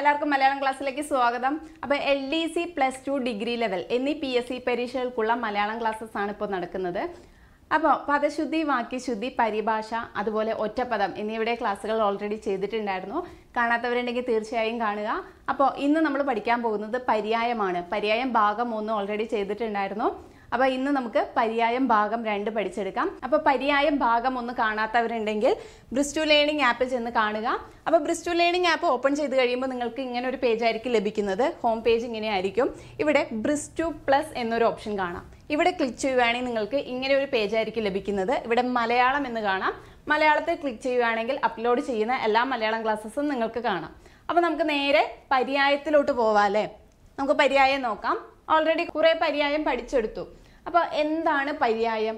എല്ലാവർക്കും മലയാളം ക്ലാസ്സിലേക്ക് സ്വാഗതം അപ്പോൾ L D C plus two degree level എന്നീ പി എസ് സി പരീക്ഷകൾക്കുള്ള മലയാളം ക്ലാസ്സസ് ആണ് ഇപ്പോൾ നടക്കുന്നത് അപ്പോൾ പദശുദ്ധി വാക്യശുദ്ധി പരിഭാഷ അതുപോലെ ഒറ്റപ്പദം എന്നിവയുടെ ക്ലാസ്സുകൾ ഓൾറെഡി ചെയ്തിട്ടുണ്ടായിരുന്നു കാണാത്തവരുണ്ടെങ്കിൽ തീർച്ചയായും കാണുക അപ്പോൾ ഇന്ന് നമ്മൾ പഠിക്കാൻ പോകുന്നത് പര്യായമാണ് പര്യായം ഭാഗം ഒന്ന് ഓൾറെഡി ചെയ്തിട്ടുണ്ടായിരുന്നു അപ്പോൾ ഇന്ന് നമുക്ക് പര്യായം ഭാഗം രണ്ട് പഠിച്ചെടുക്കാം അപ്പോൾ പര്യായം ഭാഗം ഒന്ന് കാണാത്തവരുണ്ടെങ്കിൽ ബ്രിസ്റ്റു ലേണിംഗ് ആപ്പിൽ ചെന്ന് കാണുക അപ്പോൾ ബ്രിസ്റ്റു ലേണിംഗ് ആപ്പ് ഓപ്പൺ ചെയ്ത് കഴിയുമ്പോൾ നിങ്ങൾക്ക് ഇങ്ങനെ ഒരു പേജ് ആയിരിക്കും ലഭിക്കുന്നത് ഹോം പേജ് ഇങ്ങനെ ആയിരിക്കും ഇവിടെ ബ്രിസ്റ്റു പ്ലസ് എന്നൊരു ഓപ്ഷൻ കാണാം ഇവിടെ ക്ലിക്ക് ചെയ്യുകയാണെങ്കിൽ നിങ്ങൾക്ക് ഇങ്ങനെ ഒരു പേജ് ആയിരിക്കും ലഭിക്കുന്നത് ഇവിടെ മലയാളം എന്ന് കാണാം മലയാളത്തിൽ ക്ലിക്ക് ചെയ്യുകയാണെങ്കിൽ അപ്ലോഡ് ചെയ്യുന്ന എല്ലാ മലയാളം ക്ലാസ്സസും നിങ്ങൾക്ക് കാണാം അപ്പോൾ നമുക്ക് നേരെ പര്യായത്തിലോട്ട് പോവാം അല്ലേ നമുക്ക് പര്യായം നോക്കാം ഓൾറെഡി കുറേ പര്യായം പഠിച്ചെടുത്തു അപ്പോൾ എന്താണ് പര്യായം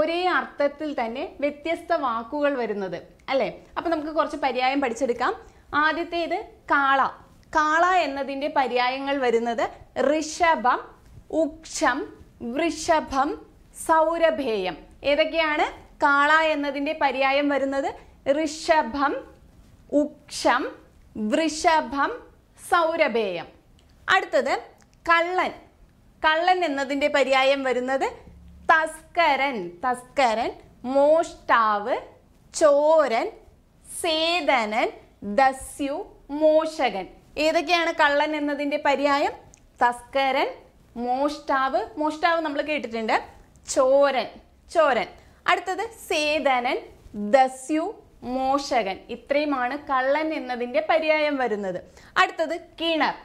ഒരേ അർത്ഥത്തിൽ തന്നെ വ്യത്യസ്ത വാക്കുകൾ വരുന്നത് അല്ലേ അപ്പം നമുക്ക് കുറച്ച് പര്യായം പഠിച്ചെടുക്കാം ആദ്യത്തേത് കാള കാള എന്നതിൻ്റെ പര്യായങ്ങൾ വരുന്നത് ഋഷഭം ഉക്ഷം വൃഷഭം സൗരഭേയം ഏതൊക്കെയാണ് കാള എന്നതിൻ്റെ പര്യായം വരുന്നത് ഋഷഭം ഉക്ഷം വൃഷഭം സൗരഭേയം അടുത്തത് കള്ളൻ കള്ളൻ എന്നതിൻ്റെ പര്യായം വരുന്നത് തസ്കരൻ തസ്കരൻ മോഷ്ടാവ് ചോരൻ സേതനൻ ദസ്യു മോഷകൻ ഏതൊക്കെയാണ് കള്ളൻ എന്നതിൻ്റെ പര്യായം തസ്കരൻ മോഷ്ടാവ് മോഷ്ടാവ് നമ്മൾ കേട്ടിട്ടുണ്ട് ചോരൻ ചോരൻ അടുത്തത് സേതനൻ ദസ്യു മോഷകൻ ഇത്രയുമാണ് കള്ളൻ എന്നതിൻ്റെ പര്യായം വരുന്നത് അടുത്തത് കിണർ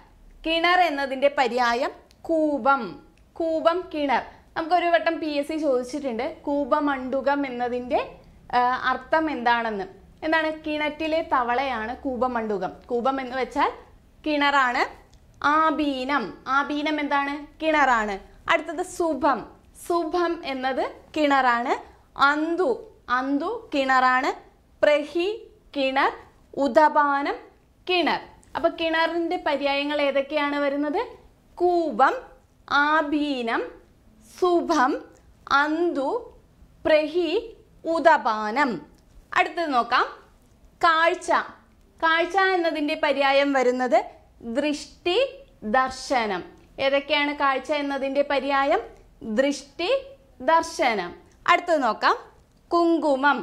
കിണർ എന്നതിൻ്റെ പര്യായം കൂപം കൂപം കിണർ നമുക്കൊരു വട്ടം പി എസ് സി ചോദിച്ചിട്ടുണ്ട് കൂപമണ്ടുകം എന്നതിൻ്റെ അർത്ഥം എന്താണെന്ന് എന്താണ് കിണറ്റിലെ തവളയാണ് കൂപമണ്ടുകം കൂപം എന്ന് വെച്ചാൽ കിണറാണ് ആബീനം ആബീനം എന്താണ് കിണറാണ് അടുത്തത് സുഭം സുഭം എന്നത് കിണറാണ് അന്തു അന്തു കിണറാണ് പ്രഹി കിണർ ഉദപാനം കിണർ അപ്പോൾ കിണറിന്റെ പര്യായങ്ങൾ ഏതൊക്കെയാണ് വരുന്നത് കൂവം ആഭീനം സുഭം അന്തു പ്രഹി ഉദപാനം അടുത്തത് നോക്കാം കാഴ്ച കാഴ്ച എന്നതിൻ്റെ പര്യായം വരുന്നത് ദൃഷ്ടി ദർശനം ഏതൊക്കെയാണ് കാഴ്ച എന്നതിൻ്റെ പര്യായം ദൃഷ്ടി ദർശനം അടുത്തത് നോക്കാം കുങ്കുമം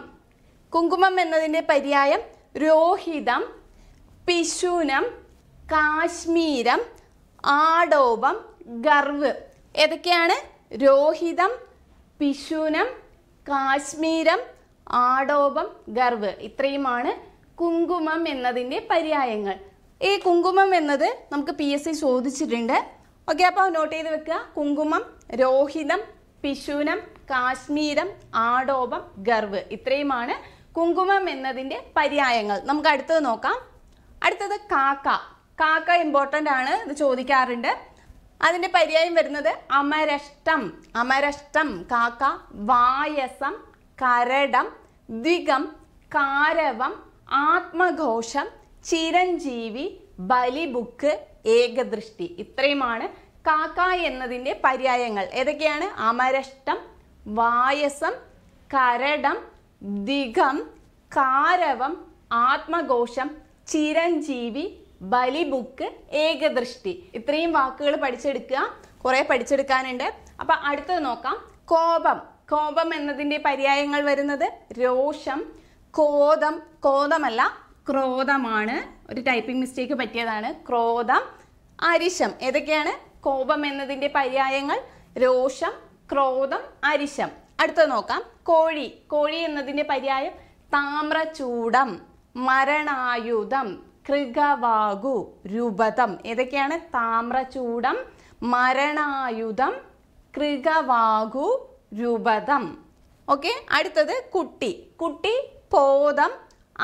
കുങ്കുമം എന്നതിൻ്റെ പര്യായം രോഹിതം പിശുനം കാശ്മീരം ആടോപം ഗർവ് ഏതൊക്കെയാണ് രോഹിതം പിശുനം കാശ്മീരം ആടോപം ഗർവ് ഇത്രയുമാണ് കുങ്കുമം എന്നതിൻ്റെ പര്യായങ്ങൾ ഈ കുങ്കുമം എന്നത് നമുക്ക് പി എസ് സി ചോദിച്ചിട്ടുണ്ട് ഓക്കെ അപ്പോൾ നോട്ട് ചെയ്ത് വെക്കുക കുങ്കുമം രോഹിതം പിശുനം കാശ്മീരം ആടോപം ഗർവ് ഇത്രയുമാണ് കുങ്കുമം എന്നതിൻ്റെ പര്യായങ്ങൾ നമുക്ക് അടുത്തത് നോക്കാം അടുത്തത് കാക്ക കാക്ക ഇമ്പോർട്ടൻ്റ് ആണ് ഇത് ചോദിക്കാറുണ്ട് അതിൻ്റെ പര്യായം വരുന്നത് അമരഷ്ടം അമരഷ്ടം കാക്ക വായസം കരടം ദ്വികം കാരവം ആത്മഘോഷം ചിരഞ്ജീവി ബലിബുക്ക് ഏകദൃഷ്ടി ഇത്രയുമാണ് കാക്ക എന്നതിൻ്റെ പര്യായങ്ങൾ ഏതൊക്കെയാണ് അമരഷ്ടം വായസം കരടം ദിഗം കാരവം ആത്മഘോഷം ചിരഞ്ജീവി ബലി ബുക്ക് ഏകദൃഷ്ടി ഇത്രയും വാക്കുകൾ പഠിച്ചെടുക്കുക കുറെ പഠിച്ചെടുക്കാനുണ്ട് അപ്പൊ അടുത്തത് നോക്കാം കോപം കോപം എന്നതിൻ്റെ പര്യായങ്ങൾ വരുന്നത് രോഷം കോതം കോതമല്ല ക്രോധമാണ് ഒരു ടൈപ്പിംഗ് മിസ്റ്റേക്ക് പറ്റിയതാണ് ക്രോധം അരിശം ഏതൊക്കെയാണ് കോപം എന്നതിൻ്റെ പര്യായങ്ങൾ രോഷം ക്രോധം അരിശം അടുത്തത് നോക്കാം കോഴി കോഴി എന്നതിൻ്റെ പര്യായം താമ്രചൂടം മരണായുധം കൃഗവാഗു രൂപതം ഏതൊക്കെയാണ് താമ്രചൂടം മരണായുധം കൃഗവാഗു രൂപതം ഓക്കെ അടുത്തത് കുട്ടി കുട്ടി പോതം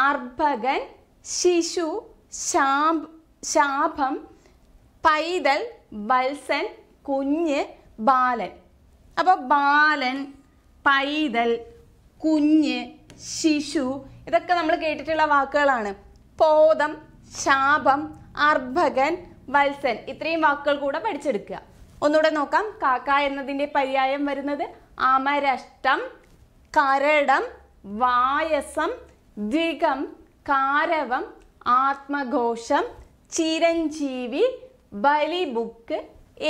അർഭകൻ ശിശു ശാബ് ശാപം പൈതൽ വത്സൻ കുഞ്ഞ് ബാലൻ അപ്പോൾ ബാലൻ പൈതൽ കുഞ്ഞ് ശിശു ഇതൊക്കെ നമ്മൾ കേട്ടിട്ടുള്ള വാക്കുകളാണ് പോതം ശാപം അർഭകൻ വത്സൻ ഇത്രയും വാക്കുകൾ കൂടെ പഠിച്ചെടുക്കുക ഒന്നുകൂടെ നോക്കാം കാക്ക എന്നതിൻ്റെ പര്യായം വരുന്നത് അമരഷ്ടം കരടം വായസം ദ്വികം കാരവം ആത്മഘോഷം ചിരഞ്ജീവി ബലിബുക്ക്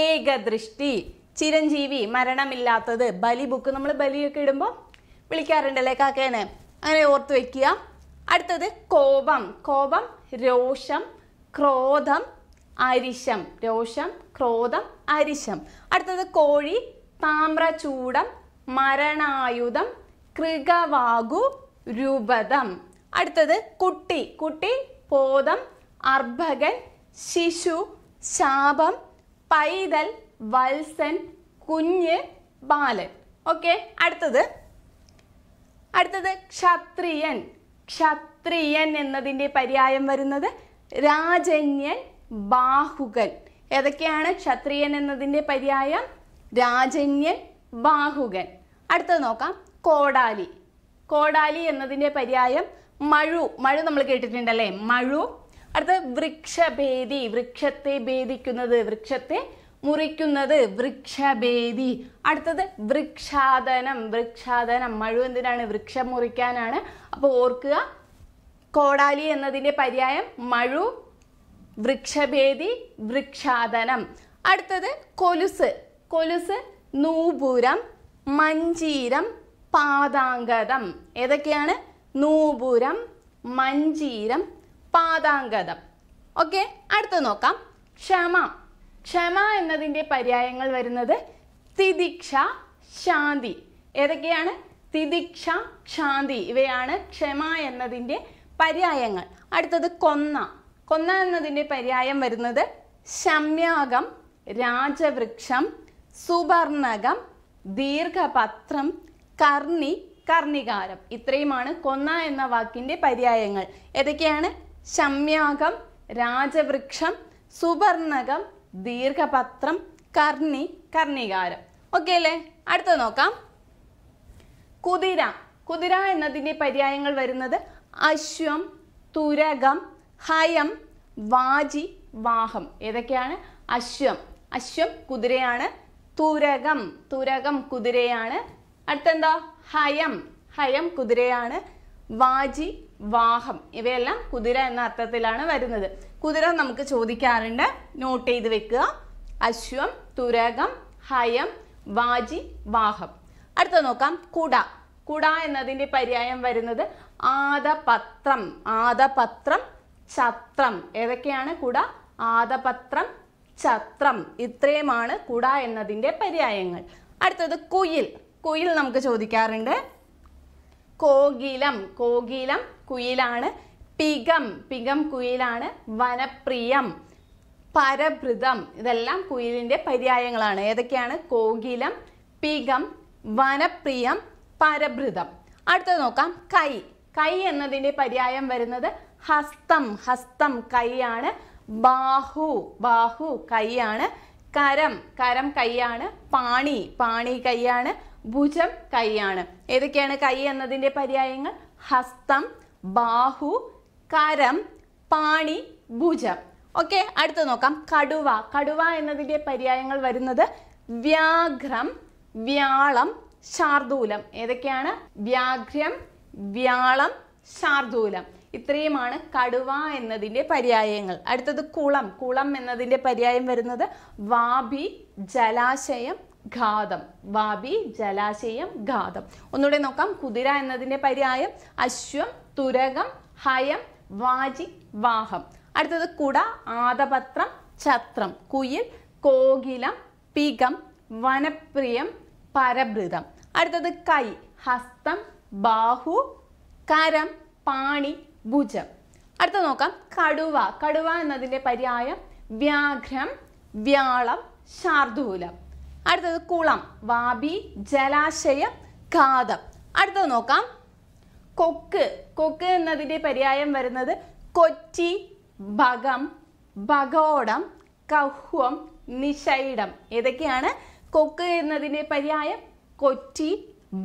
ഏകദൃഷ്ടി ചിരഞ്ജീവി മരണമില്ലാത്തത് ബലിബുക്ക് നമ്മൾ ബലിയൊക്കെ ഇടുമ്പോൾ വിളിക്കാറുണ്ടല്ലേ കാക്കേനെ അങ്ങനെ ഓർത്ത് വയ്ക്കുക അടുത്തത് കോപം കോപം രോഷം ക്രോധം അരിശം രോഷം ക്രോധം അരിശം അടുത്തത് കോഴി താമ്രചൂടം മരണായുധം കൃഗവാഗു രൂപതം അടുത്തത് കുട്ടി കുട്ടി പോതം അർഭകൻ ശിശു ശാപം പൈതൽ വത്സൻ കുഞ്ഞ് ബാലൻ ഓക്കെ അടുത്തത് അടുത്തത് ക്ഷത്രിയൻ ക്ഷത്രി സ്ത്രീയൻ എന്നതിൻ്റെ പര്യായം വരുന്നത് രാജന്യൻ ബാഹുകൻ ഏതൊക്കെയാണ് ക്ഷത്രിയൻ എന്നതിൻ്റെ പര്യായം രാജന്യൻ ബാഹുകൻ അടുത്തത് നോക്കാം കോടാലി കോടാലി എന്നതിൻ്റെ പര്യായം മഴു മഴു നമ്മൾ കേട്ടിട്ടുണ്ടല്ലേ മഴു അടുത്തത് വൃക്ഷഭേദി വൃക്ഷത്തെ ഭേദിക്കുന്നത് വൃക്ഷത്തെ മുറിക്കുന്നത് വൃക്ഷഭേദി അടുത്തത് വൃക്ഷാദനം വൃക്ഷാദനം മഴു എന്തിനാണ് വൃക്ഷം മുറിക്കാനാണ് അപ്പോൾ ഓർക്കുക കോടാലി എന്നതിൻ്റെ പര്യായം മഴു വൃക്ഷഭേദി വൃക്ഷാതനം അടുത്തത് കൊലുസ് കൊലുസ് നൂപുരം മഞ്ചീരം പാതാങ്കതം ഏതൊക്കെയാണ് നൂപുരം മഞ്ചീരം പാതാങ്കതം ഓക്കെ അടുത്ത് നോക്കാം ക്ഷമ ക്ഷമ എന്നതിൻ്റെ പര്യായങ്ങൾ വരുന്നത് തിദിക്ഷ ശാന്തി ഏതൊക്കെയാണ് തിദിക്ഷ ശാന്തി ഇവയാണ് ക്ഷമ എന്നതിൻ്റെ പര്യായങ്ങൾ അടുത്തത് കൊന്ന കൊന്ന എന്നതിൻ്റെ പര്യായം വരുന്നത് ശമ്യാകം രാജവൃക്ഷം സുവർണകം ദീർഘപത്രം കർണി കർണികാരം ഇത്രയുമാണ് കൊന്ന എന്ന വാക്കിൻ്റെ പര്യായങ്ങൾ ഏതൊക്കെയാണ് ശമ്യാകം രാജവൃക്ഷം സുവർണകം ദീർഘപത്രം കർണി കർണികാരം ഓക്കെ അല്ലേ അടുത്തത് നോക്കാം കുതിര കുതിര എന്നതിൻ്റെ പര്യായങ്ങൾ വരുന്നത് അശ്വം തുരകം ഹയം വാജി വാഹം ഏതൊക്കെയാണ് അശ്വം അശ്വം കുതിരയാണ് തുരകം തുരകം കുതിരയാണ് അടുത്തെന്താ ഹയം ഹയം കുതിരയാണ് വാജി വാഹം ഇവയെല്ലാം കുതിര എന്ന അർത്ഥത്തിലാണ് വരുന്നത് കുതിര നമുക്ക് ചോദിക്കാറുണ്ട് നോട്ട് ചെയ്ത് വെക്കുക അശ്വം തുരകം ഹയം വാജി വാഹം അടുത്ത നോക്കാം കുട കുട എന്നതിൻ്റെ പര്യായം വരുന്നത് ആദപത്രം ആദപത്രം ഛത്രം ഏതൊക്കെയാണ് കുട ആദപത്രം ഛത്രം ഇത്രയുമാണ് കുട എന്നതിൻ്റെ പര്യായങ്ങൾ അടുത്തത് കുയിൽ കുയിൽ നമുക്ക് ചോദിക്കാറുണ്ട് കോകിലം കോകിലം കുയിലാണ് പികം പികം കുയിലാണ് വനപ്രിയം പരഭൃതം ഇതെല്ലാം കുയിലിൻ്റെ പര്യായങ്ങളാണ് ഏതൊക്കെയാണ് കോകിലം പികം വനപ്രിയം പരഭൃതം അടുത്തത് നോക്കാം കൈ കൈ എന്നതിൻ്റെ പര്യായം വരുന്നത് ഹസ്തം ഹസ്തം കൈയാണ് ബാഹു ബാഹു കൈയാണ് കരം കരം കൈയാണ് പാണി പാണി കൈയാണ് ഭുജം കൈയാണ് ഏതൊക്കെയാണ് കൈ എന്നതിൻ്റെ പര്യായങ്ങൾ ഹസ്തം ബാഹു കരം പാണി ഭുജം ഓക്കെ അടുത്ത് നോക്കാം കടുവ കടുവ എന്നതിൻ്റെ പര്യായങ്ങൾ വരുന്നത് വ്യാഘ്രം വ്യാളം ശാർദൂലം ഏതൊക്കെയാണ് വ്യാഘ്രം വ്യാളം ശാർദൂലം ഇത്രയുമാണ് കടുവ എന്നതിൻ്റെ പര്യായങ്ങൾ അടുത്തത് കുളം കുളം എന്നതിൻ്റെ പര്യായം വരുന്നത് വാബി ജലാശയം ഘാതം വാബി ജലാശയം ഘാതം ഒന്നുകൂടെ നോക്കാം കുതിര എന്നതിൻ്റെ പര്യായം അശ്വം തുരകം ഹയം വാജി വാഹം അടുത്തത് കുട ആദപത്രം ഛത്രം കുയിൽ കോകിലം പികം വനപ്രിയം പരഭൃതം അടുത്തത് കൈ ഹസ്തം ബാഹു കരം പാണി ഭുജം അടുത്ത നോക്കാം കടുവ കടുവ എന്നതിൻ്റെ പര്യായം വ്യാഘ്രം വ്യാളം ശാർദൂലം അടുത്തത് കുളം വാബി ജലാശയം കാതം അടുത്തത് നോക്കാം കൊക്ക് കൊക്ക് എന്നതിൻ്റെ പര്യായം വരുന്നത് കൊച്ചി ഭഗം ഭഗോടം കഹ്വം നിഷൈഡം ഏതൊക്കെയാണ് കൊക്ക് എന്നതിൻ്റെ പര്യായം കൊച്ചി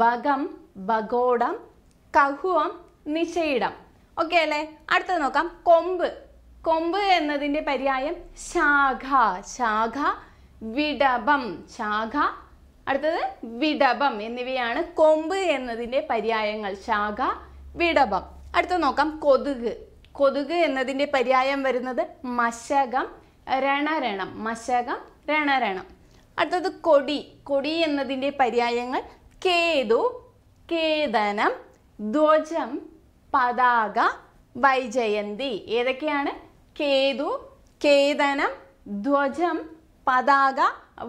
ഭഗം ബഗോടം കഹുവം നിശയിടം ഓക്കെ അല്ലേ അടുത്തത് നോക്കാം കൊമ്പ് കൊമ്പ് എന്നതിൻ്റെ പര്യായം ശാഖ ശാഖ വിടബം ശാഖ അടുത്തത് വിടബം എന്നിവയാണ് കൊമ്പ് എന്നതിൻ്റെ പര്യായങ്ങൾ ശാഖ വിടബം അടുത്തത് നോക്കാം കൊതുക് കൊതുക് എന്നതിൻ്റെ പര്യായം വരുന്നത് മശകം രണരണം മശകം രണരണം അടുത്തത് കൊടി കൊടി എന്നതിൻ്റെ പര്യായങ്ങൾ കേതു കേതനം ധ്വജം പതാക വൈജയന്തി ഏതൊക്കെയാണ് കേതു കേതനം ധ്വജം പതാക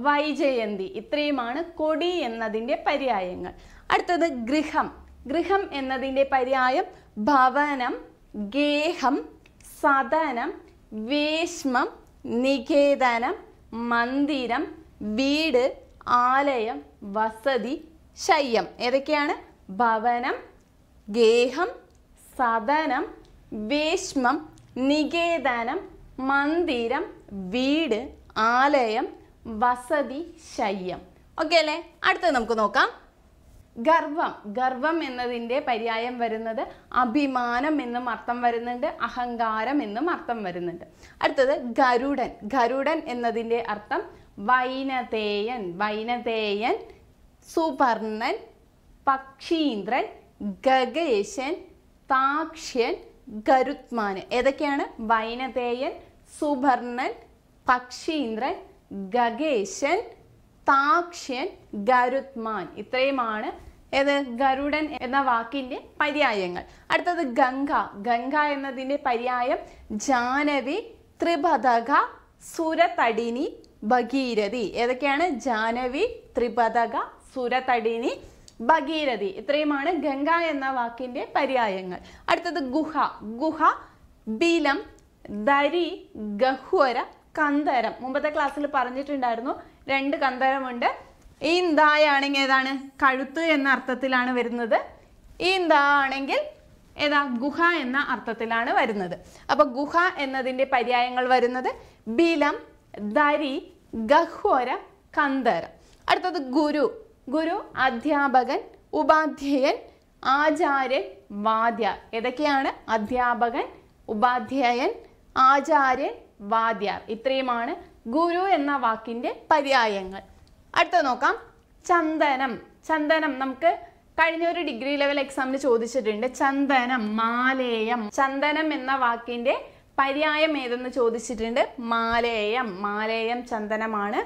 വൈജയന്തി ഇത്രയുമാണ് കൊടി എന്നതിൻ്റെ പര്യായങ്ങൾ അടുത്തത് ഗൃഹം ഗൃഹം എന്നതിൻ്റെ പര്യായം ഭവനം ഗേഹം സദനം വേഷ്മം നികേതനം മന്ദിരം വീട് ആലയം വസതി ശയ്യം ഏതൊക്കെയാണ് ഭവനം ഗേഹം സദനം വേഷ്മം നികേതനം മന്ദിരം വീട് ആലയം വസതി ശയ്യം ഓക്കെ അല്ലേ അടുത്തത് നമുക്ക് നോക്കാം ഗർവം ഗർവം എന്നതിൻ്റെ പര്യായം വരുന്നത് അഭിമാനം എന്നും അർത്ഥം വരുന്നുണ്ട് അഹങ്കാരം എന്നും അർത്ഥം വരുന്നുണ്ട് അടുത്തത് ഗരുഡൻ ഗരുഡൻ എന്നതിൻ്റെ അർത്ഥം വൈനതേയൻ വൈനതേയൻ സുപർണൻ പക്ഷീന്ദ്രൻ ഗഗേശൻ താക്ഷ്യൻ ഗരുത്മാന് ഏതൊക്കെയാണ് വൈനതേയൻ സുഭർണൻ പക്ഷീന്ദ്രൻ ഗഗേശൻ താക്ഷ്യൻ ഗരുത്മാൻ ഇത്രയുമാണ് ഏത് ഗരുഡൻ എന്ന വാക്കിന്റെ പര്യായങ്ങൾ അടുത്തത് ഗംഗ ഗംഗ എന്നതിൻ്റെ പര്യായം ജാനവി ത്രിപതക സുരതടിനി ഭഗീരഥി ഏതൊക്കെയാണ് ജാനവി ത്രിപതക സുരതടിനി ഭഗീരഥി ഇത്രയുമാണ് ഗംഗ എന്ന വാക്കിന്റെ പര്യായങ്ങൾ അടുത്തത് ഗുഹ ഗുഹ ബീലം ദരി ഗഹ്വര കന്തരം മുമ്പത്തെ ക്ലാസ്സിൽ പറഞ്ഞിട്ടുണ്ടായിരുന്നു രണ്ട് കന്തരമുണ്ട് ഈ ഇന്തായ ആണെങ്കിൽ ഏതാണ് കഴുത്ത് എന്ന അർത്ഥത്തിലാണ് വരുന്നത് ഈ ആണെങ്കിൽ ഏതാ ഗുഹ എന്ന അർത്ഥത്തിലാണ് വരുന്നത് അപ്പോൾ ഗുഹ എന്നതിന്റെ പര്യായങ്ങൾ വരുന്നത് ബീലം ദരി ഗഹ്വര കന്തരം അടുത്തത് ഗുരു ഗുരു അധ്യാപകൻ ഉപാധ്യായൻ ആചാര്യൻ വാദ്യ ഏതൊക്കെയാണ് അധ്യാപകൻ ഉപാധ്യായൻ ആചാര്യൻ വാദ്യ ഇത്രയുമാണ് ഗുരു എന്ന വാക്കിൻ്റെ പര്യായങ്ങൾ അടുത്ത നോക്കാം ചന്ദനം ചന്ദനം നമുക്ക് കഴിഞ്ഞ ഒരു ഡിഗ്രി ലെവൽ എക്സാമിന് ചോദിച്ചിട്ടുണ്ട് ചന്ദനം മാലേയം ചന്ദനം എന്ന വാക്കിൻ്റെ പര്യായം ഏതെന്ന് ചോദിച്ചിട്ടുണ്ട് മാലേയം മാലേയം ചന്ദനമാണ്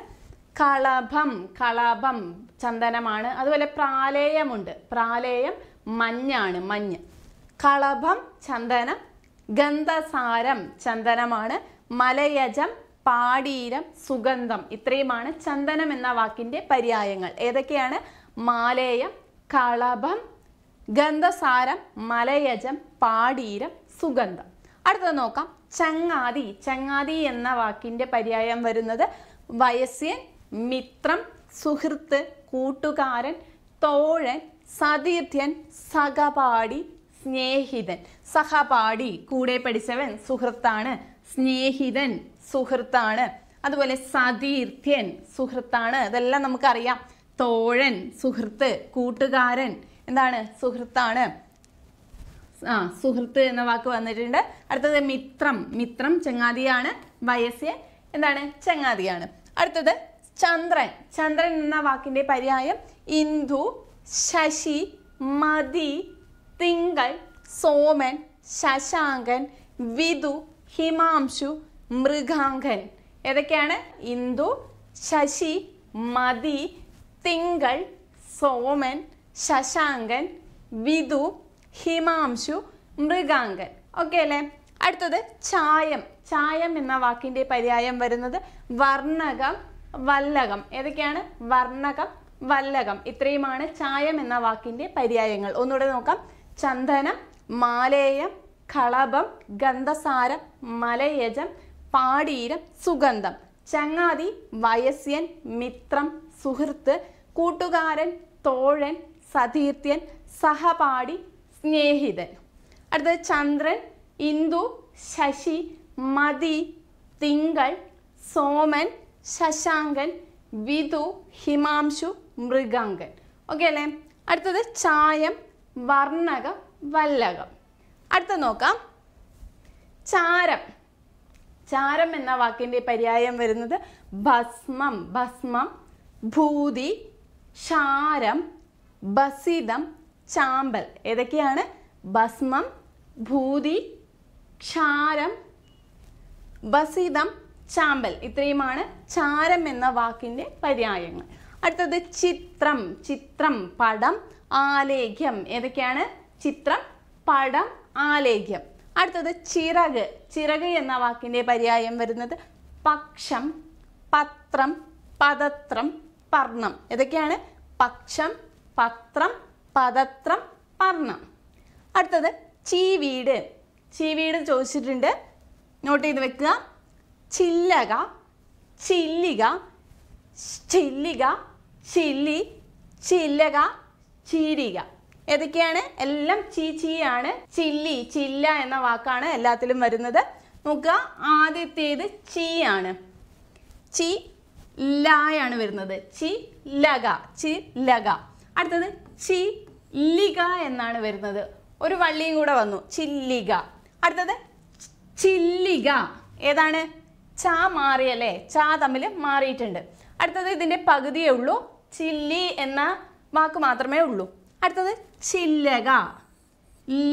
കളഭം കളഭം ചന്ദനമാണ് അതുപോലെ പ്രാലേയമുണ്ട് പ്രാലേയം മഞ്ഞാണ് മഞ്ഞ് കളഭം ചന്ദനം ഗന്ധസാരം ചന്ദനമാണ് മലയജം പാടീരം സുഗന്ധം ഇത്രയുമാണ് ചന്ദനം എന്ന വാക്കിൻ്റെ പര്യായങ്ങൾ ഏതൊക്കെയാണ് മാലേയം കളഭം ഗന്ധസാരം മലയജം പാടീരം സുഗന്ധം അടുത്തത് നോക്കാം ചങ്ങാതി ചങ്ങാതി എന്ന വാക്കിൻ്റെ പര്യായം വരുന്നത് വയസ്യൻ മിത്രം സുഹൃത്ത് കൂട്ടുകാരൻ തോഴൻ സതീർഥ്യൻ സഹപാഠി സ്നേഹിതൻ സഹപാഠി കൂടെ പഠിച്ചവൻ സുഹൃത്താണ് സ്നേഹിതൻ സുഹൃത്താണ് അതുപോലെ സതീർഥ്യൻ സുഹൃത്താണ് ഇതെല്ലാം നമുക്കറിയാം തോഴൻ സുഹൃത്ത് കൂട്ടുകാരൻ എന്താണ് സുഹൃത്താണ് ആ സുഹൃത്ത് എന്ന വാക്ക് വന്നിട്ടുണ്ട് അടുത്തത് മിത്രം മിത്രം ചങ്ങാതിയാണ് വയസ്സ് എന്താണ് ചങ്ങാതിയാണ് അടുത്തത് ചന്ദ്രൻ ചന്ദ്രൻ എന്ന വാക്കിൻ്റെ പര്യായം ഇന്ദു ശശി മതി തിങ്കൾ സോമൻ ശശാങ്കൻ വിദു ഹിമാംശു മൃഗാങ്കൻ ഏതൊക്കെയാണ് ഇന്ദു ശശി മതി തിങ്കൾ സോമൻ ശശാങ്കൻ വിദു ഹിമാംശു മൃഗാങ്കൻ ഓക്കെ അല്ലേ അടുത്തത് ചായം ചായം എന്ന വാക്കിൻ്റെ പര്യായം വരുന്നത് വർണ്ണകം വല്ലകം ഏതൊക്കെയാണ് വർണ്ണകം വല്ലകം ഇത്രയുമാണ് ചായം എന്ന വാക്കിന്റെ പര്യായങ്ങൾ ഒന്നുകൂടെ നോക്കാം ചന്ദനം മാലേയം കളഭം ഗന്ധസാരം മലയജം പാടീരം സുഗന്ധം ചങ്ങാതി വയസ്യൻ മിത്രം സുഹൃത്ത് കൂട്ടുകാരൻ തോഴൻ സതീർത്ഥ്യൻ സഹപാഠി സ്നേഹിതൻ അടുത്തത് ചന്ദ്രൻ ഇന്ദു ശശി മതി തിങ്കൾ സോമൻ ശശാങ്കൻ വിതു ഹിമാംശു മൃഗാങ്കൻ ഓക്കെ അല്ലേ അടുത്തത് ചായം വർണ്ണക വല്ലകം അടുത്ത നോക്കാം ചാരം ചാരം എന്ന വാക്കിൻ്റെ പര്യായം വരുന്നത് ഭസ്മം ഭസ്മം ഭൂതി ക്ഷാരം ബസിതം ചാമ്പൽ ഏതൊക്കെയാണ് ഭസ്മം ഭൂതി ക്ഷാരം ബസിതം ചാമ്പൽ ഇത്രയുമാണ് ചാരം എന്ന വാക്കിൻ്റെ പര്യായങ്ങൾ അടുത്തത് ചിത്രം ചിത്രം പടം ആലേഖ്യം ഏതൊക്കെയാണ് ചിത്രം പടം ആലേഖ്യം അടുത്തത് ചിറക് ചിറക് എന്ന വാക്കിൻ്റെ പര്യായം വരുന്നത് പക്ഷം പത്രം പദത്രം പർണം ഏതൊക്കെയാണ് പക്ഷം പത്രം പദത്രം പർണം അടുത്തത് ചീവീട് ചീവീട് ചോദിച്ചിട്ടുണ്ട് നോട്ട് ചെയ്ത് വെക്കുക ചില്ലക ചില്ലിക ചില്ലിക ചില്ലി ചില്ലക ചീരിക ഏതൊക്കെയാണ് എല്ലാം ചീ ചീയാണ് ചില്ലി ചില്ല എന്ന വാക്കാണ് എല്ലാത്തിലും വരുന്നത് നോക്കുക ആദ്യത്തേത് ചീ ആണ് ചി ലായാണ് വരുന്നത് ചി ലക ചി ലക അടുത്തത് ചി ലിക എന്നാണ് വരുന്നത് ഒരു വള്ളിയും കൂടെ വന്നു ചില്ലിക അടുത്തത് ചില്ലിക ഏതാണ് ചാ മാറിയല്ലേ ചാ തമ്മിൽ മാറിയിട്ടുണ്ട് അടുത്തത് ഇതിൻ്റെ പകുതിയേ ഉള്ളൂ ചില്ലി എന്ന വാക്ക് മാത്രമേ ഉള്ളൂ അടുത്തത് ചില്ലക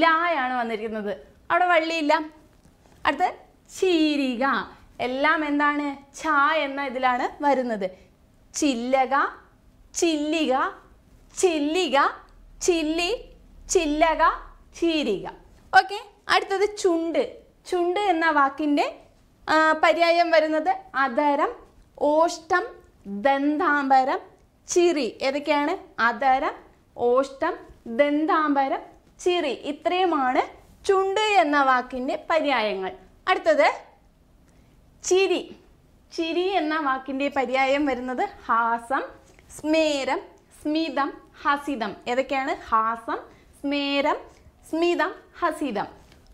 ലായാണ് വന്നിരിക്കുന്നത് അവിടെ വള്ളിയില്ല അടുത്തത് ചീരിക എല്ലാം എന്താണ് ചാ എന്ന ഇതിലാണ് വരുന്നത് ചില്ലക ചില്ലിക ചില്ലിക ചില്ലി ചില്ലക ചീരിക ഓക്കെ അടുത്തത് ചുണ്ട് ചുണ്ട് എന്ന വാക്കിൻ്റെ പര്യായം വരുന്നത് അധരം ഓഷ്ടം ദന്താംബരം ചിരി ഏതൊക്കെയാണ് അധരം ഓഷ്ടം ദന്താംബരം ചിരി ഇത്രയുമാണ് ചുണ്ട് എന്ന വാക്കിൻ്റെ പര്യായങ്ങൾ അടുത്തത് ചിരി ചിരി എന്ന വാക്കിൻ്റെ പര്യായം വരുന്നത് ഹാസം സ്മേരം സ്മിതം ഹസിതം ഏതൊക്കെയാണ് ഹാസം സ്മേരം സ്മിതം ഹസിതം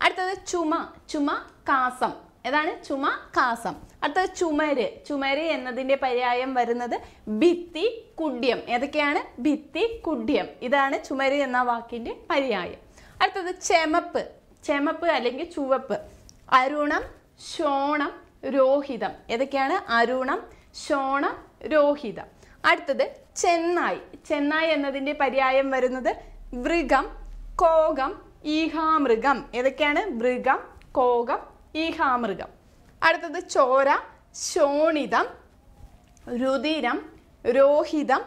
അടുത്തത് ചുമ ചുമ കാസം ഏതാണ് ചുമ കാസം അടുത്തത് ചുമര് ചുമര് എന്നതിൻ്റെ പര്യായം വരുന്നത് ഭിത്തി കുഡ്യം ഏതൊക്കെയാണ് ഭിത്തി കുഡ്യം ഇതാണ് ചുമര് എന്ന വാക്കിൻ്റെ പര്യായം അടുത്തത് ചെമപ്പ് ചെമപ്പ് അല്ലെങ്കിൽ ചുവപ്പ് അരുണം ശോണം രോഹിതം ഏതൊക്കെയാണ് അരുണം ശോണം രോഹിതം അടുത്തത് ചെന്നായ് ചെന്നായ് എന്നതിൻ്റെ പര്യായം വരുന്നത് വൃഗം കോകം ഈഹാമൃഗം ഏതൊക്കെയാണ് മൃഗം കോകം ഈഹാമൃഗം അടുത്തത് ചോര ശോണിതം രുതിരം രോഹിതം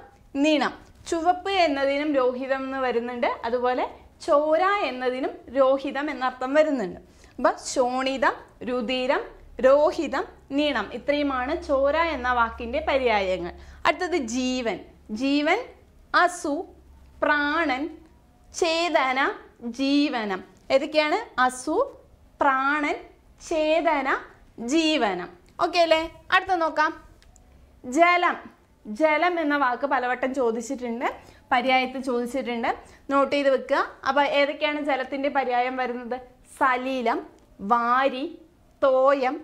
നിണം ചുവപ്പ് എന്നതിനും രോഹിതം എന്ന് വരുന്നുണ്ട് അതുപോലെ ചോര എന്നതിനും രോഹിതം എന്നർത്ഥം വരുന്നുണ്ട് അപ്പം ശോണിതം രുതിരം രോഹിതം നീണം ഇത്രയുമാണ് ചോര എന്ന വാക്കിൻ്റെ പര്യായങ്ങൾ അടുത്തത് ജീവൻ ജീവൻ അസു പ്രാണൻ ചേതന ജീവനം ഏതൊക്കെയാണ് അസു പ്രാണൻ ചേതന ജീവനം ഓക്കെ അല്ലേ അടുത്ത നോക്കാം ജലം ജലം എന്ന വാക്ക് പലവട്ടം ചോദിച്ചിട്ടുണ്ട് പര്യായത്തിൽ ചോദിച്ചിട്ടുണ്ട് നോട്ട് ചെയ്ത് വെക്കുക അപ്പോൾ ഏതൊക്കെയാണ് ജലത്തിന്റെ പര്യായം വരുന്നത് സലീലം വാരി തോയം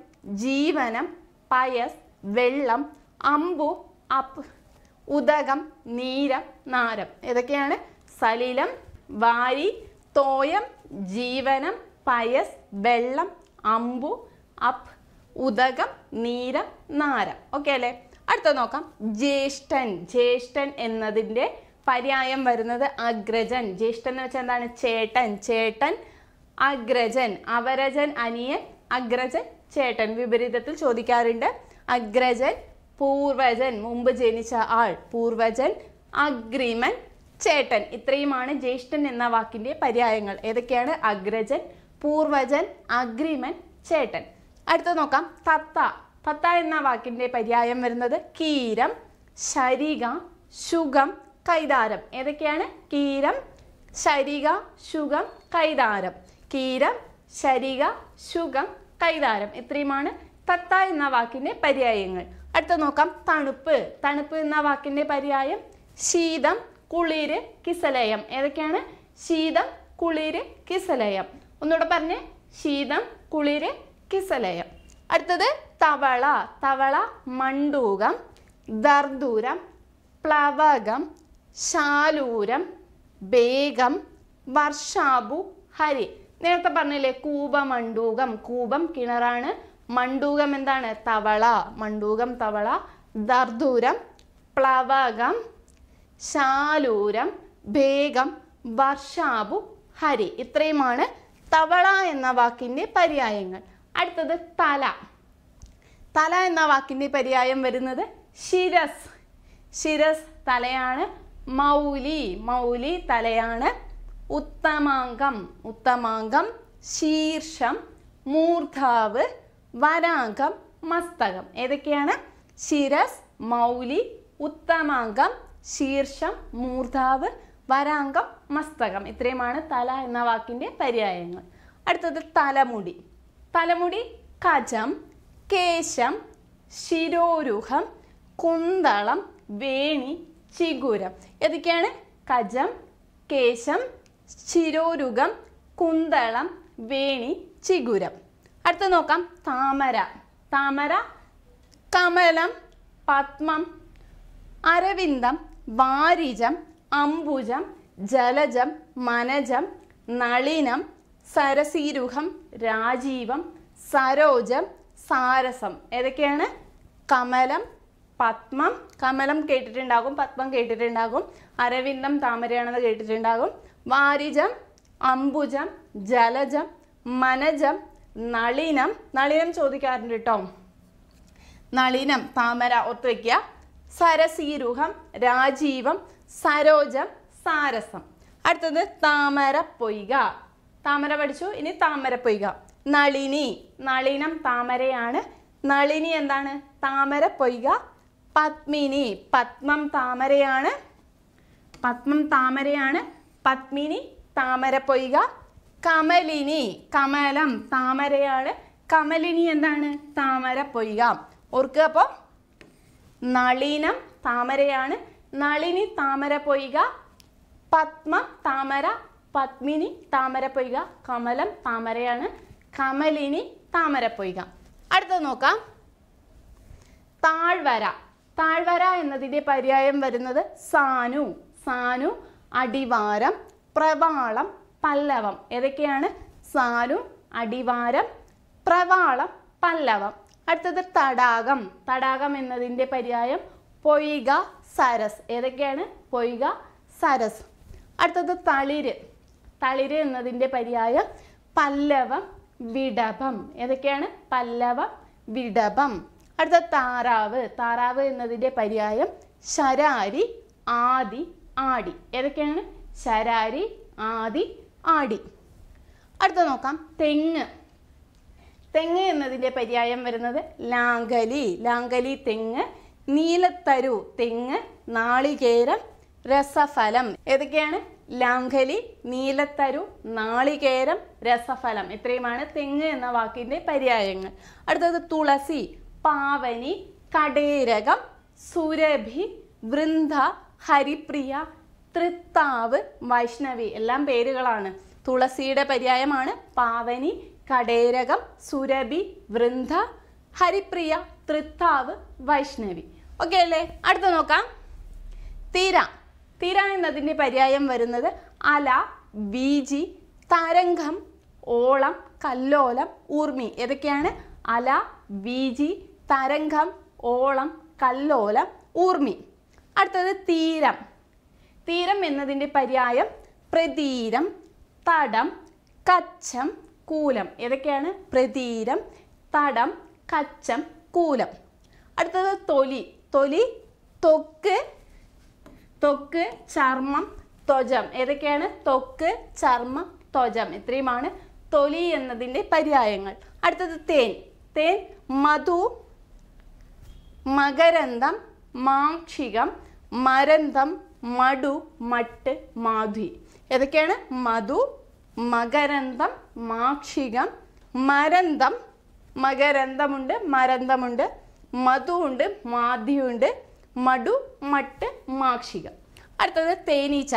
ജീവനം പയസ് വെള്ളം അമ്പു അപ്പ് ഉദകം നീരം നാരം ഏതൊക്കെയാണ് സലീലം വാരി തോയം ജീവനം പയസ് വെള്ളം അമ്പു അപ് ഉദകം നീരം നാരം ഓക്കെ അല്ലേ അടുത്ത നോക്കാം ജ്യേഷ്ഠൻ ജ്യേഷ്ഠൻ എന്നതിൻ്റെ പര്യായം വരുന്നത് അഗ്രജൻ ജ്യേഷ്ഠൻ എന്ന് വെച്ചാൽ എന്താണ് ചേട്ടൻ ചേട്ടൻ അഗ്രജൻ അവരജൻ അനിയൻ അഗ്രജൻ ചേട്ടൻ വിപരീതത്തിൽ ചോദിക്കാറുണ്ട് അഗ്രജൻ പൂർവജൻ മുമ്പ് ജനിച്ച ആൾ പൂർവജൻ അഗ്രിമൻ ചേട്ടൻ ഇത്രയുമാണ് ജ്യേഷ്ഠൻ എന്ന വാക്കിൻ്റെ പര്യായങ്ങൾ ഏതൊക്കെയാണ് അഗ്രജൻ പൂർവജൻ അഗ്രിമൻ ചേട്ടൻ അടുത്തത് നോക്കാം തത്ത തത്ത എന്ന വാക്കിൻ്റെ പര്യായം വരുന്നത് കീരം ശരിക ശുഖം കൈതാരം ഏതൊക്കെയാണ് കീരം ശരിക ശുഖം കൈതാരം കീരം ശരിക ശുഖം കൈതാരം ഇത്രയുമാണ് തത്ത എന്ന വാക്കിൻ്റെ പര്യായങ്ങൾ അടുത്ത നോക്കാം തണുപ്പ് തണുപ്പ് എന്ന വാക്കിൻ്റെ പര്യായം ശീതം കുളിര് കിസലയം ഏതൊക്കെയാണ് ശീതം കുളിര് കിസലയം ഒന്നുകൂടെ പറഞ്ഞേ ശീതം കുളിര് കിസലയം അടുത്തത് തവള തവള മണ്ടൂകം ദർദൂരം പ്ലവകം ശാലൂരം ബേഗം വർഷാബു ഹരി നേരത്തെ പറഞ്ഞില്ലേ മണ്ടൂകം കൂപം കിണറാണ് മണ്ടൂകം എന്താണ് തവള മണ്ടൂകം തവള ദർദൂരം പ്ലവകം ശാലൂരം ബേഗം വർഷാബു ഹരി ഇത്രയുമാണ് തവള എന്ന വാക്കിൻ്റെ പര്യായങ്ങൾ അടുത്തത് തല തല എന്ന വാക്കിൻ്റെ പര്യായം വരുന്നത് ശിരസ് ശിരസ് തലയാണ് മൗലി മൗലി തലയാണ് ഉത്തമാങ്കം ഉത്തമാങ്കം ശീർഷം മൂർധാവ് വരാംഗം മസ്തകം ഏതൊക്കെയാണ് ശിരസ് മൗലി ഉത്തമാങ്കം ശീർഷം മൂർധാവ് വരാങ്കം മസ്തകം ഇത്രയുമാണ് തല എന്ന വാക്കിൻ്റെ പര്യായങ്ങൾ അടുത്തത് തലമുടി തലമുടി കജം കേശം ശിരോരുഹം കുന്തളം വേണി ചിഗുരം ഏതൊക്കെയാണ് കജം കേശം ശിരോരുഖം കുന്തളം വേണി ചിഗുരം അടുത്ത നോക്കാം താമര താമര കമലം പത്മം അരവിന്ദം വാരിജം അംബുജം ജലജം മനജം നളിനം സരസീരുഹം രാജീവം സരോജം സാരസം ഏതൊക്കെയാണ് കമലം പത്മം കമലം കേട്ടിട്ടുണ്ടാകും പത്മം കേട്ടിട്ടുണ്ടാകും അരവിന്ദം താമരയാണെന്ന് കേട്ടിട്ടുണ്ടാകും വാരിജം അംബുജം ജലജം മനജം നളിനം നളിനം ചോദിക്കാറുണ്ട് കേട്ടോ നളിനം താമര ഒത്തുവയ്ക്കുക സരസീരുഹം രാജീവം സരോജം സാരസം അടുത്തത് താമര പൊയ്ക താമര പഠിച്ചു ഇനി താമര പൊയ്ക നളിനി നളിനം താമരയാണ് നളിനി എന്താണ് താമര പൊയ്ക പത്മിനി പത്മം താമരയാണ് പത്മം താമരയാണ് പത്മിനി താമര പൊയ്ക കമലിനി കമലം താമരയാണ് കമലിനി എന്താണ് താമര പൊയ്ക ഓർക്കുക അപ്പോൾ നളിനം താമരയാണ് നളിനി താമര പൊയ്ക പത്മ താമര പത്മിനി താമര പൊയ്ക കമലം താമരയാണ് കമലിനി താമര പൊയ്ക അടുത്തത് നോക്കാം താഴ്വര താഴ്വര എന്നതിൻ്റെ പര്യായം വരുന്നത് സാനു സാനു അടിവാരം പ്രവാളം പല്ലവം ഏതൊക്കെയാണ് സാനു അടിവാരം പ്രവാളം പല്ലവം അടുത്തത് തടാകം തടാകം എന്നതിൻ്റെ പര്യായം പൊയ്ക സരസ് ഏതൊക്കെയാണ് പൊയ്ക സരസ് അടുത്തത് തളിര് തളിര് എന്നതിൻ്റെ പര്യായം പല്ലവം വിടഭം ഏതൊക്കെയാണ് പല്ലവം വിടഭം അടുത്ത താറാവ് താറാവ് എന്നതിൻ്റെ പര്യായം ശരാരി ആദി ആടി ഏതൊക്കെയാണ് ശരാരി ആദി ആടി അടുത്ത നോക്കാം തെങ്ങ് തെങ്ങ് എന്നതിൻ്റെ പര്യായം വരുന്നത് ലാങ്കലി ലാങ്കലി തെങ്ങ് നീലത്തരു തെങ്ങ് നാളികേരം രസഫലം ഏതൊക്കെയാണ് ലാംഘലി നീലത്തരു നാളികേരം രസഫലം ഇത്രയുമാണ് തെങ്ങ് എന്ന വാക്കിൻ്റെ പര്യായങ്ങൾ അടുത്തത് തുളസി പാവനി കടേരകം സുരഭി വൃന്ദ ഹരിപ്രിയ തൃത്താവ് വൈഷ്ണവി എല്ലാം പേരുകളാണ് തുളസിയുടെ പര്യായമാണ് പാവനി കടേരകം സുരഭി വൃന്ദ ഹരിപ്രിയ തൃത്താവ് വൈഷ്ണവി ഓക്കെ അല്ലേ അടുത്ത നോക്കാം തീര തീര എന്നതിൻ്റെ പര്യായം വരുന്നത് അല വീജി തരംഗം ഓളം കല്ലോലം ഊർമി ഏതൊക്കെയാണ് അല വീജി തരംഗം ഓളം കല്ലോലം ഊർമി അടുത്തത് തീരം തീരം എന്നതിൻ്റെ പര്യായം പ്രതീരം തടം കച്ചം കൂലം ഏതൊക്കെയാണ് പ്രതീരം തടം കച്ചം കൂലം അടുത്തത് തൊലി തൊലി തൊക്ക് തൊക്ക് ചർമ്മം ത്വജം ഏതൊക്കെയാണ് തൊക്ക് ചർമ്മം ത്വജം ഇത്രയുമാണ് തൊലി എന്നതിൻ്റെ പര്യായങ്ങൾ അടുത്തത് തേൻ തേൻ മധു മകരന്തം മാക്ഷികം മരന്തം മടു മട്ട് മാധുരി ഏതൊക്കെയാണ് മധു മകരന്തം മാക്ഷികം മരന്തം മകരന്ധമുണ്ട് മരന്ധമുണ്ട് മധുവുണ്ട് മാധ്യുണ്ട് മടു മട്ട് മാക്ഷിക അടുത്തത് തേനീച്ച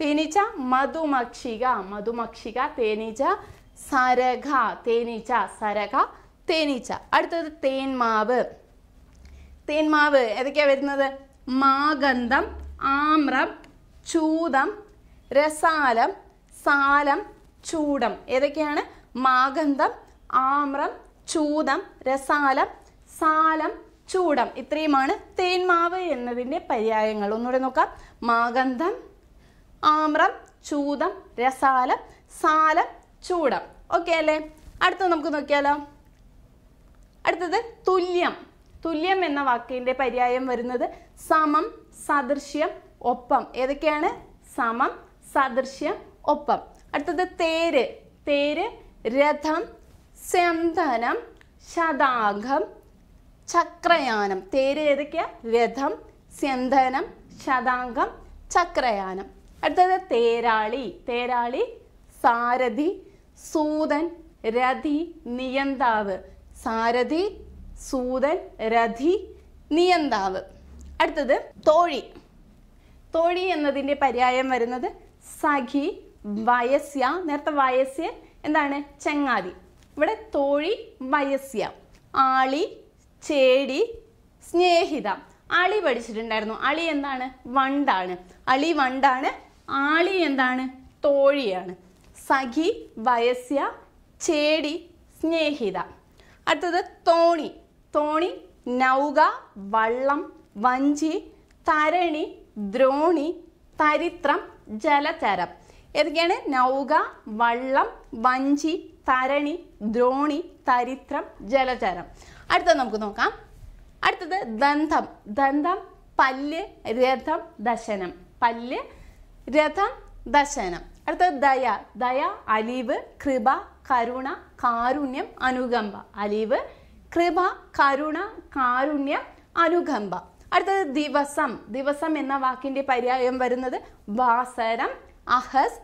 തേനീച്ച മധുമക്ഷിക മധുമക്ഷിക തേനീച്ച സരഖ തേനീച്ച സരഖ തേനീച്ച അടുത്തത് തേന്മാവ് തേന്മാവ് ഏതൊക്കെയാണ് വരുന്നത് മാഗന്ധം ആമ്രം ചൂതം രസാലം സാലം ചൂടം ഏതൊക്കെയാണ് മാഗന്ധം ആമ്രം ചൂതം രസാലം സാലം ചൂടം ഇത്രയുമാണ് തേന്മാവ് എന്നതിൻ്റെ പര്യായങ്ങൾ ഒന്നുകൂടെ നോക്കാം മാഗന്ധം ആമ്രം ചൂതം രസാലം സാലം ചൂടം ഓക്കെ അല്ലേ അടുത്തത് നമുക്ക് നോക്കിയാലോ അടുത്തത് തുല്യം തുല്യം എന്ന വാക്കിൻ്റെ പര്യായം വരുന്നത് സമം സദൃശ്യം ഒപ്പം ഏതൊക്കെയാണ് സമം സദൃശ്യം ഒപ്പം അടുത്തത് തേര് തേര് രഥം ചന്ദനം ശതാകം ചക്രയാനം തേര് ഏതൊക്കെയാ രഥം സ്യന്തനം ശതാകം ചക്രയാനം അടുത്തത് തേരാളി തേരാളി സാരഥി സൂതൻ രഥി നിയന്താവ് സാരഥി സൂതൻ രഥി നിയന്താവ് അടുത്തത് തോഴി തോഴി എന്നതിൻ്റെ പര്യായം വരുന്നത് സഖി വയസ്യ നേരത്തെ വയസ്യ എന്താണ് ചങ്ങാതി ഇവിടെ തോഴി വയസ്യ ആളി ചേടി സ്നേഹിത അളി പഠിച്ചിട്ടുണ്ടായിരുന്നു അളി എന്താണ് വണ്ടാണ് അളി വണ്ടാണ് ആളി എന്താണ് തോഴിയാണ് സഖി വയസ്യ ചേടി സ്നേഹിത അടുത്തത് തോണി തോണി നൗക വള്ളം വഞ്ചി തരണി ദ്രോണി തരിത്രം ജലചരം ഏതൊക്കെയാണ് നൗക വള്ളം വഞ്ചി തരണി ദ്രോണി തരിത്രം ജലചരം അടുത്തത് നമുക്ക് നോക്കാം അടുത്തത് ദന്തം ദന്തം പല്ല് രഥം ദശനം പല്ല് രഥം ദശനം അടുത്തത് ദയ ദയ അലിവ് കൃപ കരുണ കാരുണ്യം അനുകമ്പ അലിവ് കൃപ കരുണ കാരുണ്യം അനുകമ്പ അടുത്തത് ദിവസം ദിവസം എന്ന വാക്കിൻ്റെ പര്യായം വരുന്നത് വാസരം അഹസ്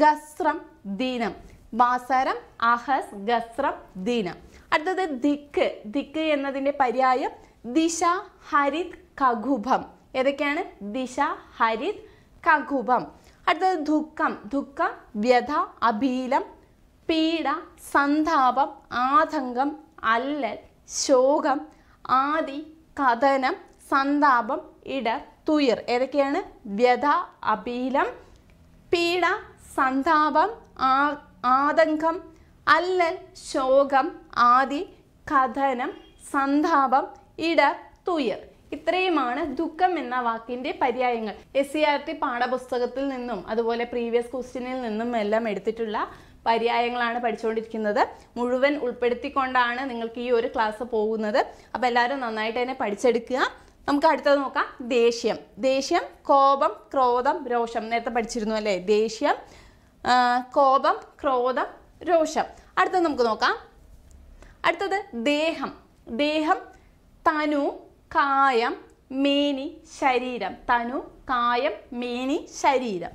ഗസ്രം ദീനം മാസരം അഹസ് ഗസ്രം ദീന അടുത്തത് ദിക്ക് ദിക്ക് എന്നതിൻ്റെ പര്യായം ദിശ ഹരിത് കകുഭം ഏതൊക്കെയാണ് ദിശ ഹരിത് കകുഭം അടുത്തത് ദുഃഖം ദുഃഖം വ്യഥ അഭീലം പീഡ സന്താപം ആതങ്കം അല്ലൽ ശോകം ആദി കഥനം സന്താപം ഇടർ തുയർ ഏതൊക്കെയാണ് വ്യഥ അഭീലം പീഡ സന്താപം ആ ആതങ്കം അല്ലൽ ശോകം ആദി കഥനം സന്താപം ഇട തുയർ ഇത്രയുമാണ് ദുഃഖം എന്ന വാക്കിന്റെ പര്യായങ്ങൾ എസ് സി ആർ ടി പാഠപുസ്തകത്തിൽ നിന്നും അതുപോലെ പ്രീവിയസ് ക്വസ്റ്റ്യനിൽ നിന്നും എല്ലാം എടുത്തിട്ടുള്ള പര്യായങ്ങളാണ് പഠിച്ചുകൊണ്ടിരിക്കുന്നത് മുഴുവൻ ഉൾപ്പെടുത്തിക്കൊണ്ടാണ് നിങ്ങൾക്ക് ഈ ഒരു ക്ലാസ് പോകുന്നത് അപ്പോൾ എല്ലാവരും നന്നായിട്ട് തന്നെ പഠിച്ചെടുക്കുക നമുക്ക് അടുത്തത് നോക്കാം ദേഷ്യം ദേഷ്യം കോപം ക്രോധം രോഷം നേരത്തെ പഠിച്ചിരുന്നു അല്ലേ ദേഷ്യം കോപം ക്രോധം രോഷം അടുത്തത് നമുക്ക് നോക്കാം അടുത്തത് ദേഹം ദേഹം തനു കായം മേനി ശരീരം തനു കായം മേനി ശരീരം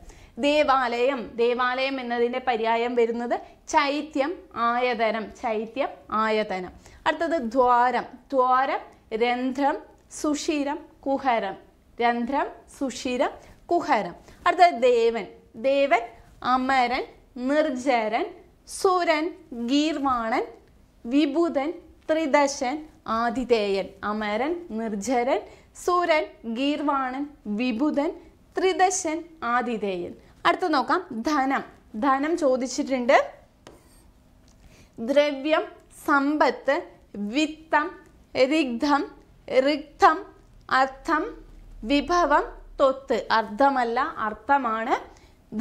ദേവാലയം ദേവാലയം എന്നതിൻ്റെ പര്യായം വരുന്നത് ചൈത്യം ആയതനം ചൈത്യം ആയതനം അടുത്തത് ദ്വാരം ദ്വാരം രന്ധ്രം സുഷിരം കുഹരം രന്ധ്രം സുഷിരം കുഹരം അടുത്തത് ദേവൻ ദേവൻ അമരൻ നിർജരൻ സുരൻ ഗീർവാണൻ വിഭുതൻ ത്രിദശൻ ആതിഥേയൻ അമരൻ നിർജരൻ സുരൻ ഗീർവാണൻ വിഭുതൻ ത്രിദശൻ ആതിഥേയൻ അടുത്ത നോക്കാം ധനം ധനം ചോദിച്ചിട്ടുണ്ട് ദ്രവ്യം സമ്പത്ത് വിത്തം രിഗ്ധം ഋഗ്ധം അർത്ഥം വിഭവം തൊത്ത് അർത്ഥമല്ല അർത്ഥമാണ്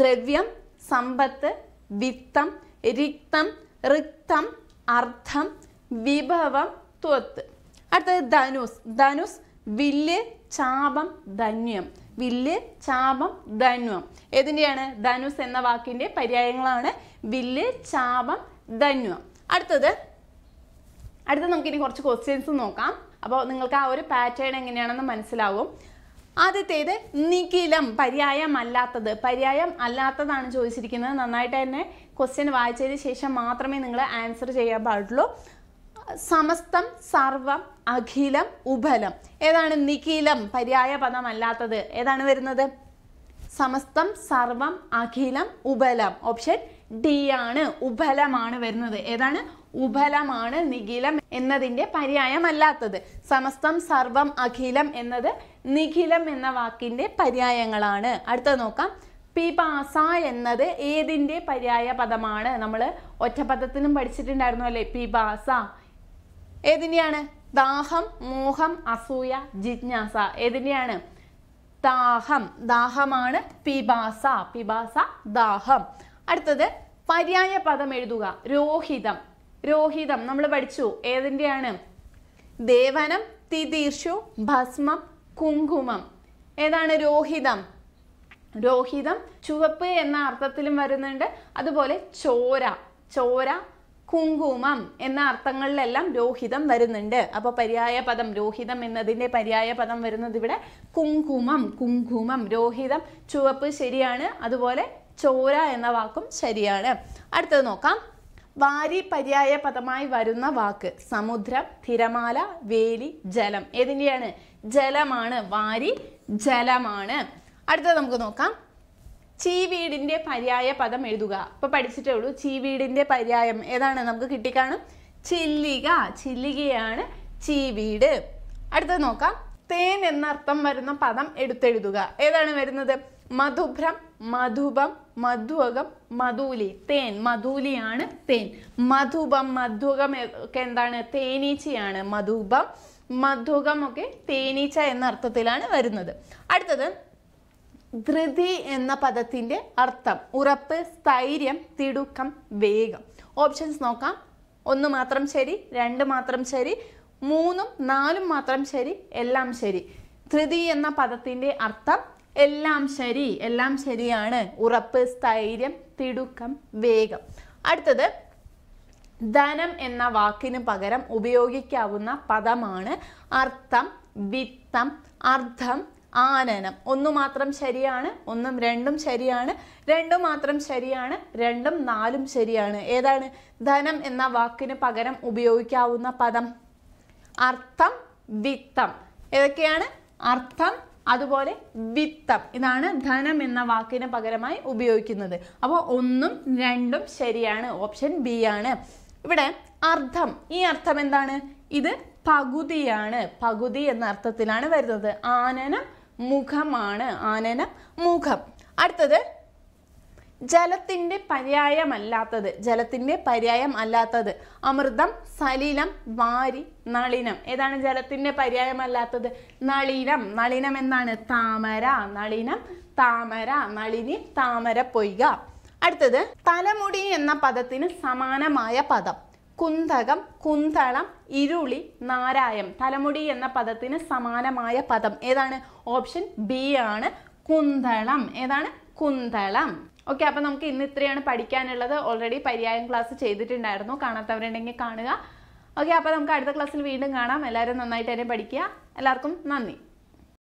ദ്രവ്യം സമ്പത്ത് വിത്തം രിക്തം റിക്തം അർത്ഥം വിഭവം ത്വത്ത് അടുത്തത് ധനുസ് ധനുസ് വില്ല് ചാപം ധന്യം വില്ല് ചാപം ധന്വം ഏതിൻ്റെയാണ് ധനുസ് എന്ന വാക്കിൻ്റെ പര്യായങ്ങളാണ് വില്ല് ചാപം ധന്വം അടുത്തത് അടുത്ത നമുക്കിനി കുറച്ച് ക്വസ്റ്റ്യൻസ് നോക്കാം അപ്പോൾ നിങ്ങൾക്ക് ആ ഒരു പാറ്റേൺ എങ്ങനെയാണെന്ന് മനസ്സിലാവും ആദ്യത്തേത് നിഖിലം പര്യായം അല്ലാത്തത് പര്യായം അല്ലാത്തതാണ് ചോദിച്ചിരിക്കുന്നത് നന്നായിട്ട് തന്നെ ക്വസ്റ്റ്യൻ വായിച്ചതിന് ശേഷം മാത്രമേ നിങ്ങൾ ആൻസർ ചെയ്യാൻ പാടുള്ളൂ സമസ്തം സർവം അഖിലം ഉഭലം ഏതാണ് നിഖിലം പര്യായ പദം അല്ലാത്തത് ഏതാണ് വരുന്നത് സമസ്തം സർവം അഖിലം ഉബലം ഓപ്ഷൻ ഡി ആണ് ഉബലമാണ് വരുന്നത് ഏതാണ് ഉഭലമാണ് നിഖിലം എന്നതിൻ്റെ പര്യായമല്ലാത്തത് സമസ്തം സർവം അഖിലം എന്നത് നിഖിലം എന്ന വാക്കിൻ്റെ പര്യായങ്ങളാണ് അടുത്ത നോക്കാം പിപാസ എന്നത് ഏതിൻ്റെ പര്യായ പദമാണ് നമ്മൾ ഒറ്റപദത്തിനും പഠിച്ചിട്ടുണ്ടായിരുന്നു അല്ലേ പിപാസ ഏതിൻ്റെയാണ് ദാഹം മോഹം അസൂയ ജിജ്ഞാസ ഏതിൻ്റെയാണ് ദാഹം ദാഹമാണ് പിപാസ പിപാസ ദാഹം അടുത്തത് പര്യായ പദം എഴുതുക രോഹിതം രോഹിതം നമ്മൾ പഠിച്ചു ഏതിൻ്റെയാണ് ദേവനം തിതീർഷു ഭസ്മം കുങ്കുമം ഏതാണ് രോഹിതം രോഹിതം ചുവപ്പ് എന്ന അർത്ഥത്തിലും വരുന്നുണ്ട് അതുപോലെ ചോര ചോര കുങ്കുമം എന്ന അർത്ഥങ്ങളിലെല്ലാം രോഹിതം വരുന്നുണ്ട് അപ്പോൾ പര്യായ പദം രോഹിതം എന്നതിൻ്റെ പര്യായ പദം വരുന്നത് ഇവിടെ കുങ്കുമം കുങ്കുമം രോഹിതം ചുവപ്പ് ശരിയാണ് അതുപോലെ ചോര എന്ന വാക്കും ശരിയാണ് അടുത്തത് നോക്കാം വാരി പര്യായ പദമായി വരുന്ന വാക്ക് സമുദ്രം തിരമാല വേലി ജലം ഏതിൻ്റെയാണ് ജലമാണ് വാരി ജലമാണ് അടുത്തത് നമുക്ക് നോക്കാം ചീവീടിൻ്റെ പര്യായ പദം എഴുതുക ഇപ്പോൾ പഠിച്ചിട്ടേ ഉള്ളൂ ചീവീടിൻ്റെ പര്യായം ഏതാണ് നമുക്ക് കിട്ടിക്കാണും ചില്ലിക ചില്ലികയാണ് ചീവീട് അടുത്തത് നോക്കാം തേൻ എന്നർത്ഥം വരുന്ന പദം എടുത്തെഴുതുക ഏതാണ് വരുന്നത് മധുഭ്രം മധുപം മധുവകം മധുലി തേൻ മധുലിയാണ് തേൻ മധുപം മധുകം ഒക്കെ എന്താണ് തേനീച്ചയാണ് മധുപം മധുകം ഒക്കെ തേനീച്ച എന്ന അർത്ഥത്തിലാണ് വരുന്നത് അടുത്തത് ധൃതി എന്ന പദത്തിൻ്റെ അർത്ഥം ഉറപ്പ് സ്ഥൈര്യം തിടുക്കം വേഗം ഓപ്ഷൻസ് നോക്കാം ഒന്ന് മാത്രം ശരി രണ്ട് മാത്രം ശരി മൂന്നും നാലും മാത്രം ശരി എല്ലാം ശരി ധൃതി എന്ന പദത്തിൻ്റെ അർത്ഥം എല്ലാം ശരി എല്ലാം ശരിയാണ് ഉറപ്പ് സ്ഥൈര്യം തിടുക്കം വേഗം അടുത്തത് ധനം എന്ന വാക്കിന് പകരം ഉപയോഗിക്കാവുന്ന പദമാണ് അർത്ഥം വിത്തം അർത്ഥം ആനനം ഒന്ന് മാത്രം ശരിയാണ് ഒന്നും രണ്ടും ശരിയാണ് രണ്ടും മാത്രം ശരിയാണ് രണ്ടും നാലും ശരിയാണ് ഏതാണ് ധനം എന്ന വാക്കിന് പകരം ഉപയോഗിക്കാവുന്ന പദം അർത്ഥം വിത്തം ഏതൊക്കെയാണ് അർത്ഥം അതുപോലെ വിത്തം ഇതാണ് ധനം എന്ന വാക്കിന് പകരമായി ഉപയോഗിക്കുന്നത് അപ്പോൾ ഒന്നും രണ്ടും ശരിയാണ് ഓപ്ഷൻ ബി ആണ് ഇവിടെ അർത്ഥം ഈ അർത്ഥം എന്താണ് ഇത് പകുതിയാണ് പകുതി എന്ന അർത്ഥത്തിലാണ് വരുന്നത് ആനനം മുഖമാണ് ആനനം മുഖം അടുത്തത് ജലത്തിൻ്റെ പര്യായമല്ലാത്തത് ജലത്തിൻ്റെ പര്യായം അല്ലാത്തത് അമൃതം സലിലം വാരി നളിനം ഏതാണ് ജലത്തിൻ്റെ പര്യായമല്ലാത്തത് നളിനം നളിനം എന്താണ് താമര നളിനം താമര നളിനി താമര പൊയ്ക അടുത്തത് തലമുടി എന്ന പദത്തിന് സമാനമായ പദം കുന്തകം കുന്തളം ഇരുളി നാരായം തലമുടി എന്ന പദത്തിന് സമാനമായ പദം ഏതാണ് ഓപ്ഷൻ ബി ആണ് കുന്തളം ഏതാണ് കുന്തളം ഓക്കെ അപ്പോൾ നമുക്ക് ഇന്ന് ഇത്രയാണ് പഠിക്കാനുള്ളത് ഓൾറെഡി പര്യായം ക്ലാസ് ചെയ്തിട്ടുണ്ടായിരുന്നു കാണാത്തവരുണ്ടെങ്കിൽ കാണുക ഓക്കെ അപ്പോൾ നമുക്ക് അടുത്ത ക്ലാസ്സിൽ വീണ്ടും കാണാം എല്ലാവരും നന്നായിട്ട് തന്നെ പഠിക്കുക എല്ലാവർക്കും നന്ദി